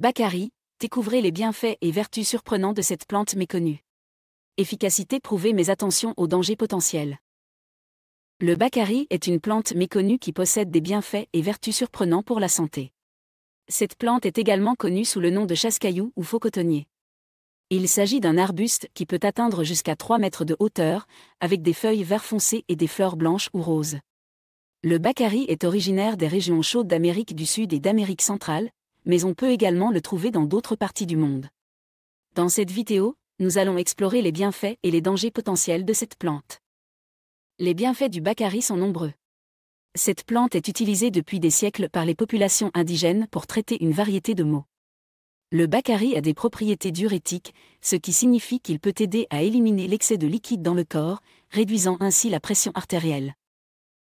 Bacari, découvrez les bienfaits et vertus surprenants de cette plante méconnue. Efficacité prouvée mes attentions aux dangers potentiels. Le bacari est une plante méconnue qui possède des bienfaits et vertus surprenants pour la santé. Cette plante est également connue sous le nom de chasse ou faux cotonnier. Il s'agit d'un arbuste qui peut atteindre jusqu'à 3 mètres de hauteur, avec des feuilles vert foncé et des fleurs blanches ou roses. Le bacari est originaire des régions chaudes d'Amérique du Sud et d'Amérique centrale, mais on peut également le trouver dans d'autres parties du monde. Dans cette vidéo, nous allons explorer les bienfaits et les dangers potentiels de cette plante. Les bienfaits du bacari sont nombreux. Cette plante est utilisée depuis des siècles par les populations indigènes pour traiter une variété de maux. Le bacari a des propriétés diurétiques, ce qui signifie qu'il peut aider à éliminer l'excès de liquide dans le corps, réduisant ainsi la pression artérielle.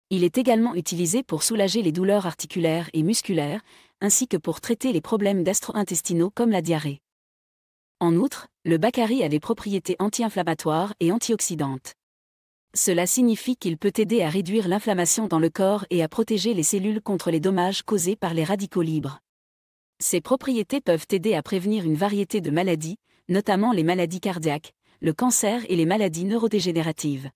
Il est également utilisé pour soulager les douleurs articulaires et musculaires, ainsi que pour traiter les problèmes gastro-intestinaux comme la diarrhée. En outre, le bacari a des propriétés anti-inflammatoires et antioxydantes. Cela signifie qu'il peut aider à réduire l'inflammation dans le corps et à protéger les cellules contre les dommages causés par les radicaux libres. Ces propriétés peuvent aider à prévenir une variété de maladies, notamment les maladies cardiaques, le cancer et les maladies neurodégénératives.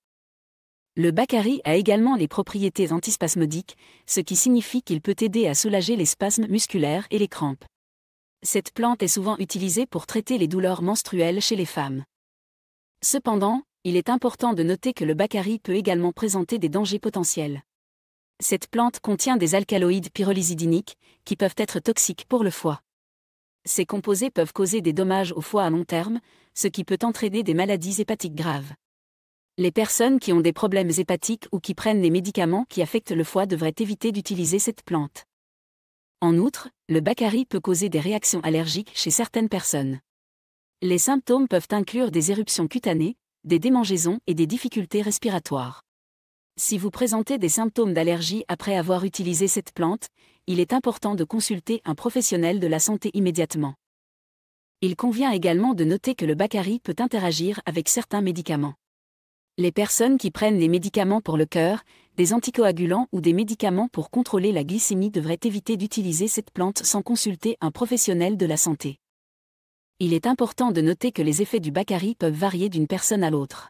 Le Bacari a également les propriétés antispasmodiques, ce qui signifie qu'il peut aider à soulager les spasmes musculaires et les crampes. Cette plante est souvent utilisée pour traiter les douleurs menstruelles chez les femmes. Cependant, il est important de noter que le Bacari peut également présenter des dangers potentiels. Cette plante contient des alcaloïdes pyrolysidiniques, qui peuvent être toxiques pour le foie. Ces composés peuvent causer des dommages au foie à long terme, ce qui peut entraîner des maladies hépatiques graves. Les personnes qui ont des problèmes hépatiques ou qui prennent des médicaments qui affectent le foie devraient éviter d'utiliser cette plante. En outre, le bacari peut causer des réactions allergiques chez certaines personnes. Les symptômes peuvent inclure des éruptions cutanées, des démangeaisons et des difficultés respiratoires. Si vous présentez des symptômes d'allergie après avoir utilisé cette plante, il est important de consulter un professionnel de la santé immédiatement. Il convient également de noter que le bacari peut interagir avec certains médicaments. Les personnes qui prennent des médicaments pour le cœur, des anticoagulants ou des médicaments pour contrôler la glycémie devraient éviter d'utiliser cette plante sans consulter un professionnel de la santé. Il est important de noter que les effets du bacari peuvent varier d'une personne à l'autre.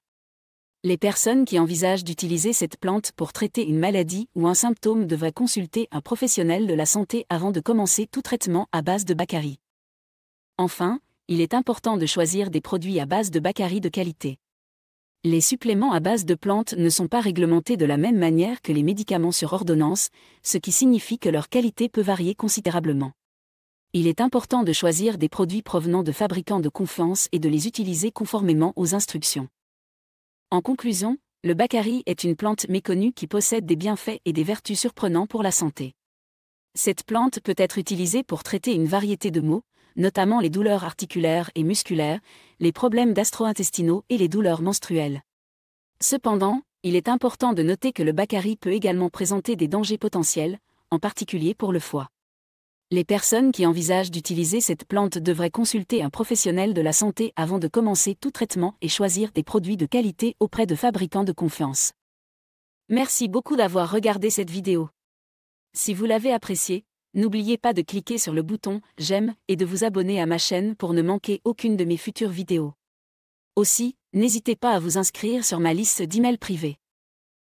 Les personnes qui envisagent d'utiliser cette plante pour traiter une maladie ou un symptôme devraient consulter un professionnel de la santé avant de commencer tout traitement à base de bacari. Enfin, il est important de choisir des produits à base de bacari de qualité. Les suppléments à base de plantes ne sont pas réglementés de la même manière que les médicaments sur ordonnance, ce qui signifie que leur qualité peut varier considérablement. Il est important de choisir des produits provenant de fabricants de confiance et de les utiliser conformément aux instructions. En conclusion, le bacari est une plante méconnue qui possède des bienfaits et des vertus surprenants pour la santé. Cette plante peut être utilisée pour traiter une variété de maux, notamment les douleurs articulaires et musculaires, les problèmes dastro intestinaux et les douleurs menstruelles. Cependant, il est important de noter que le baccarie peut également présenter des dangers potentiels, en particulier pour le foie. Les personnes qui envisagent d'utiliser cette plante devraient consulter un professionnel de la santé avant de commencer tout traitement et choisir des produits de qualité auprès de fabricants de confiance. Merci beaucoup d'avoir regardé cette vidéo. Si vous l'avez appréciée, N'oubliez pas de cliquer sur le bouton J'aime et de vous abonner à ma chaîne pour ne manquer aucune de mes futures vidéos. Aussi, n'hésitez pas à vous inscrire sur ma liste d'emails privés.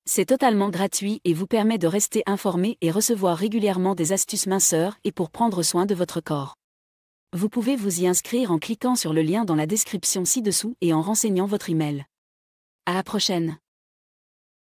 C'est totalement gratuit et vous permet de rester informé et recevoir régulièrement des astuces minceurs et pour prendre soin de votre corps. Vous pouvez vous y inscrire en cliquant sur le lien dans la description ci-dessous et en renseignant votre email. À la prochaine